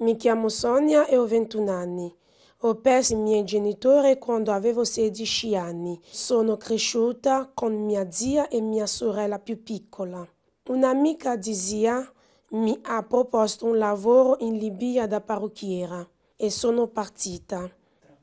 Mi chiamo Sonia e ho 21 anni. Ho perso i miei genitori quando avevo 16 anni. Sono cresciuta con mia zia e mia sorella più piccola. Un'amica di zia mi ha proposto un lavoro in Libia da parrucchiera e sono partita.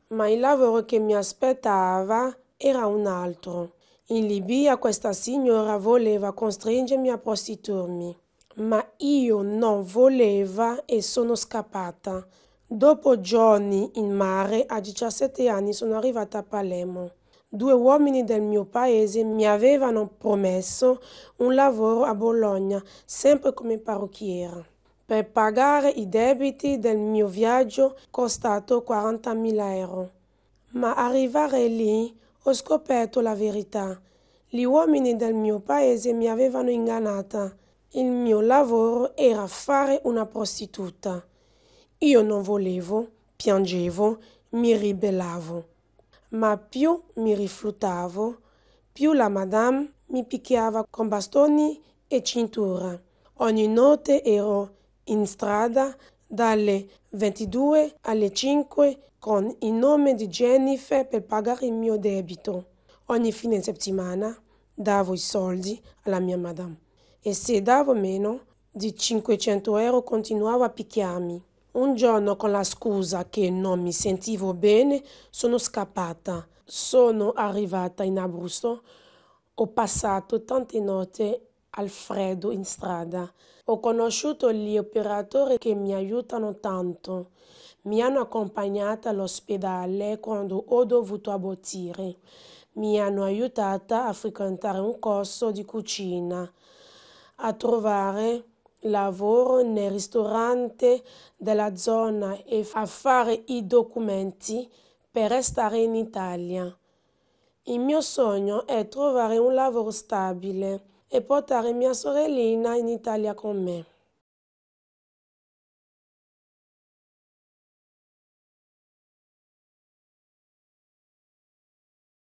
Ma il lavoro che mi aspettava era un altro. In Libia questa signora voleva costringermi a prostituirmi. Ma io non voleva e sono scappata. Dopo giorni in mare, a 17 anni sono arrivata a Palermo. Due uomini del mio paese mi avevano promesso un lavoro a Bologna, sempre come parrucchiera, per pagare i debiti del mio viaggio costato 40.000 euro. Ma arrivare lì ho scoperto la verità. Gli uomini del mio paese mi avevano ingannata. Il mio lavoro era fare una prostituta. Io non volevo, piangevo, mi ribellavo. Ma più mi rifiutavo, più la madame mi picchiava con bastoni e cintura. Ogni notte ero in strada dalle 22 alle 5 con il nome di Jennifer per pagare il mio debito. Ogni fine settimana davo i soldi alla mia madame e se davo meno di 500 euro continuava a picchiarmi. Un giorno, con la scusa che non mi sentivo bene, sono scappata. Sono arrivata in Abruzzo. Ho passato tante notti al freddo in strada. Ho conosciuto gli operatori che mi aiutano tanto. Mi hanno accompagnata all'ospedale quando ho dovuto abortire. Mi hanno aiutata a frequentare un corso di cucina a trovare lavoro nel ristorante della zona e a fare i documenti per restare in Italia. Il mio sogno è trovare un lavoro stabile e portare mia sorellina in Italia con me.